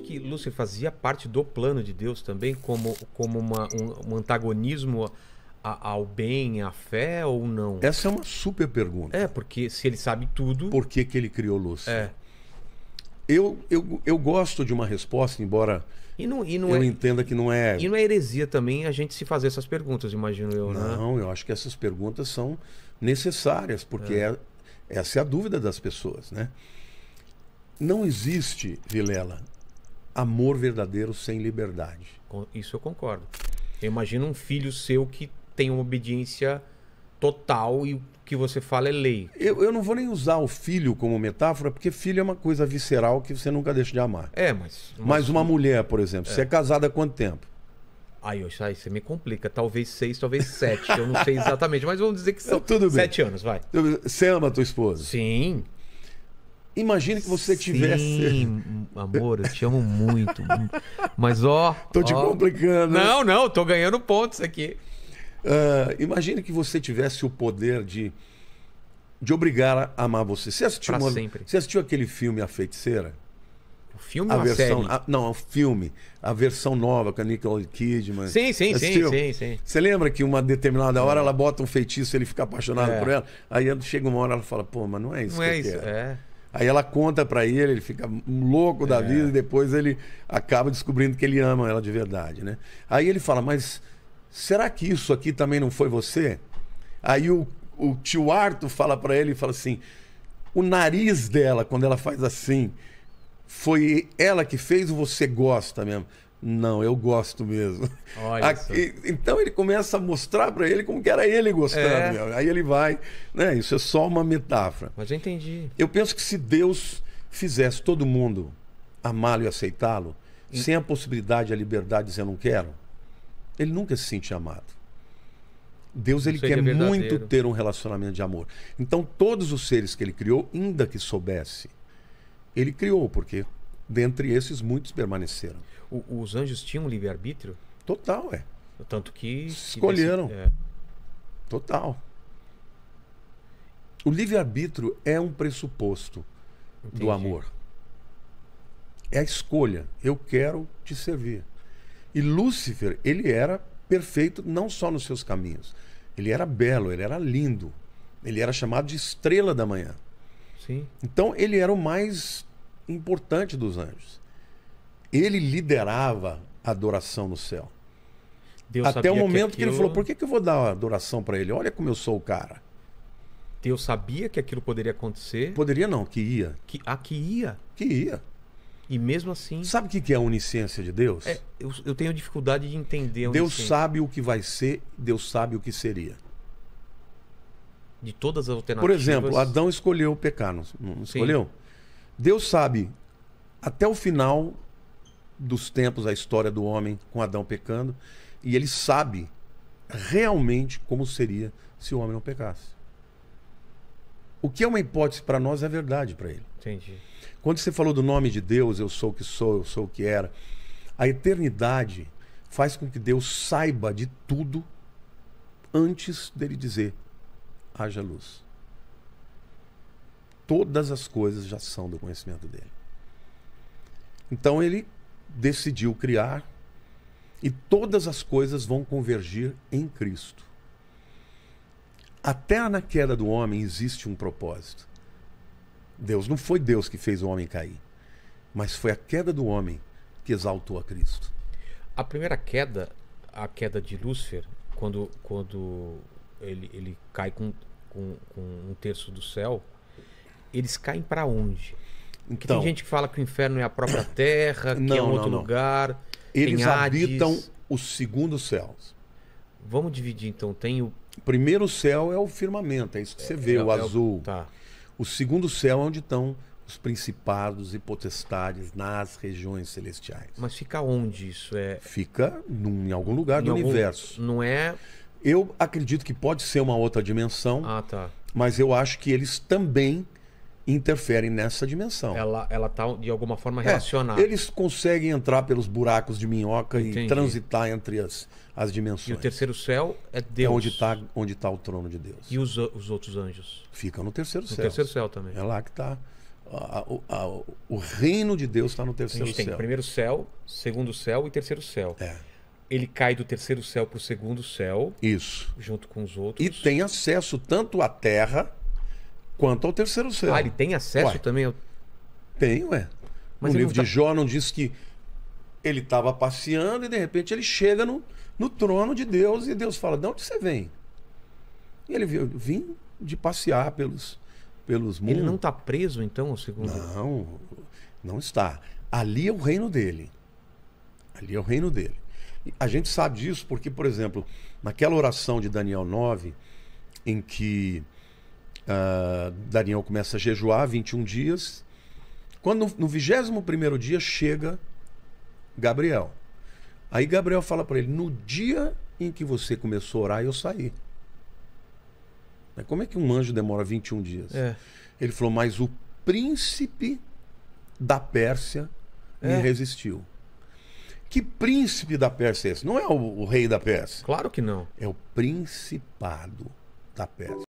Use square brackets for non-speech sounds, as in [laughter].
que Lúcifer fazia parte do plano de Deus também, como, como uma, um, um, antagonismo a, ao bem, à fé ou não? Essa é uma super pergunta. É, porque se ele sabe tudo. Por que, que ele criou Lúcifer? É. Eu, eu, eu gosto de uma resposta, embora e não, e não eu é, entenda que não é. E não é heresia também a gente se fazer essas perguntas, imagino eu. Né? Não, né? eu acho que essas perguntas são necessárias, porque é. É, essa é a dúvida das pessoas, né? Não existe, Vilela, amor verdadeiro sem liberdade. Isso eu concordo. Eu imagino um filho seu que tem uma obediência total e o que você fala é lei. Eu, eu não vou nem usar o filho como metáfora, porque filho é uma coisa visceral que você nunca deixa de amar. É, mas. Mas, mas uma mulher, por exemplo, é. você é casada há quanto tempo? Aí, aí você me complica. Talvez seis, talvez sete. eu não sei [laughs] exatamente, mas vamos dizer que são Tudo bem. sete anos, vai. Você ama a tua esposa? Sim. Imagina que você Sim, tivesse. Sim, amor, eu te amo muito. mas ó. Tô te ó... complicando. Não, não, tô ganhando pontos aqui. Uh, imagina que você tivesse o poder de, de obrigar a amar você. Você assistiu, uma, sempre. você assistiu aquele filme A Feiticeira? O filme a ou versão, a, não, o é filme. A versão nova com a Nicole Kidman. Sim, sim, sim, sim, sim, Você lembra que uma determinada hora ela bota um feitiço ele fica apaixonado é. por ela? Aí chega uma hora ela fala, pô, mas não é isso não que é eu isso. quero. É. Aí ela conta para ele, ele fica louco da é. vida e depois ele acaba descobrindo que ele ama ela de verdade, né? Aí ele fala, mas será que isso aqui também não foi você? Aí o, o tio Arthur fala para ele e fala assim, o nariz dela, quando ela faz assim, foi ela que fez ou você gosta mesmo? Não, eu gosto mesmo. Aqui, então ele começa a mostrar para ele como que era ele gostando. É. Aí ele vai, né? Isso é só uma metáfora. Mas eu entendi. Eu penso que se Deus fizesse todo mundo amá-lo e aceitá-lo, e... sem a possibilidade, a liberdade de dizer eu não quero, ele nunca se sente amado. Deus ele quer é muito ter um relacionamento de amor. Então todos os seres que ele criou, ainda que soubesse, ele criou porque dentre esses muitos permaneceram. O, os anjos tinham livre-arbítrio? Total, é. Tanto que. escolheram. Que desse, é. Total. O livre-arbítrio é um pressuposto Entendi. do amor. É a escolha. Eu quero te servir. E Lúcifer, ele era perfeito não só nos seus caminhos. Ele era belo, ele era lindo. Ele era chamado de estrela da manhã. Sim. Então ele era o mais importante dos anjos. Ele liderava a adoração no céu. Deus Até o momento que, aquilo... que, ele falou: por que, que eu vou dar adoração para ele? Olha como eu sou o cara. Deus sabia que aquilo poderia acontecer? Poderia não, que ia. Que, ah, que ia? Que ia. E mesmo assim. Sabe o que é a onisciência de Deus? É, eu, eu, tenho dificuldade de entender. Deus sabe o que vai ser, Deus sabe o que seria. De todas as alternativas. Por exemplo, Adão escolheu pecar, não, não escolheu? Sim. Deus sabe até o final dos tempos a história do homem com Adão pecando e ele sabe realmente como seria se o homem não pecasse. O que é uma hipótese para nós é verdade para ele. Entendi. Quando você falou do nome de Deus, eu sou o que sou, eu sou o que era, a eternidade faz com que Deus saiba de tudo antes dele dizer haja luz. Todas as coisas já são do conhecimento dele. Então ele decidiu criar e todas as coisas vão convergir em Cristo. Até na queda do homem existe um propósito. Deus não foi Deus que fez o homem cair, mas foi a queda do homem que exaltou a Cristo. A primeira queda, a queda de Lúcifer, quando, quando ele, ele cai com, com, com um terço do céu, eles caem para onde? então, tem gente que fala que o inferno é a própria terra, que é não, é um outro não, não. lugar. Eles habitam os segundos céus. Vamos dividir então. Tem o. Primeiro céu é o firmamento, é isso que é, você vê, é, o azul. É o... Tá. o segundo céu é onde estão os principados e potestades nas regiões celestiais. Mas fica onde isso? É... Fica num, em algum lugar em do algum... universo. Não é. Eu acredito que pode ser uma outra dimensão. Ah, tá. Mas eu acho que eles também interferem nessa dimensão. Ela ela tá de alguma forma é, relacionada. É, eles conseguem entrar pelos buracos de minhoca Entendi. e transitar entre as as dimensões. E o terceiro céu é, é Deus. É onde está onde tá o trono de Deus. E os, os outros anjos? Ficam no terceiro no céu. No terceiro céu também. É lá que está o reino de Deus está no terceiro céu. A gente tem primeiro céu, segundo céu e terceiro céu. É. Ele cai do terceiro céu para o segundo céu. Isso. Junto com os outros. E tem acesso tanto à terra quanto ao terceiro selo. Ah, ele tem acesso também? Ao... Tem, ué. Mas o livro tá... de Jó não diz que ele estava passeando e de repente ele chega no, no trono de Deus e Deus fala: De onde você vem? E ele viu: Vim de passear pelos, pelos mundos. Ele não está preso, então, segundo. Não, não está. Ali é o reino dele. Ali é o reino dele. E a gente sabe disso porque, por exemplo, naquela oração de Daniel 9, em que Uh, Daniel começa a jejuar 21 dias. Quando no, 21 dia chega Gabriel. Aí Gabriel fala para ele: No dia em que você começou a orar, eu saí. Mas né, como é que um anjo demora 21 dias? É. Ele falou: Mas o príncipe da Pérsia é. me resistiu. Que príncipe da Pérsia é esse? Não é o, o rei da Pérsia. Claro que não. É o principado da Pérsia.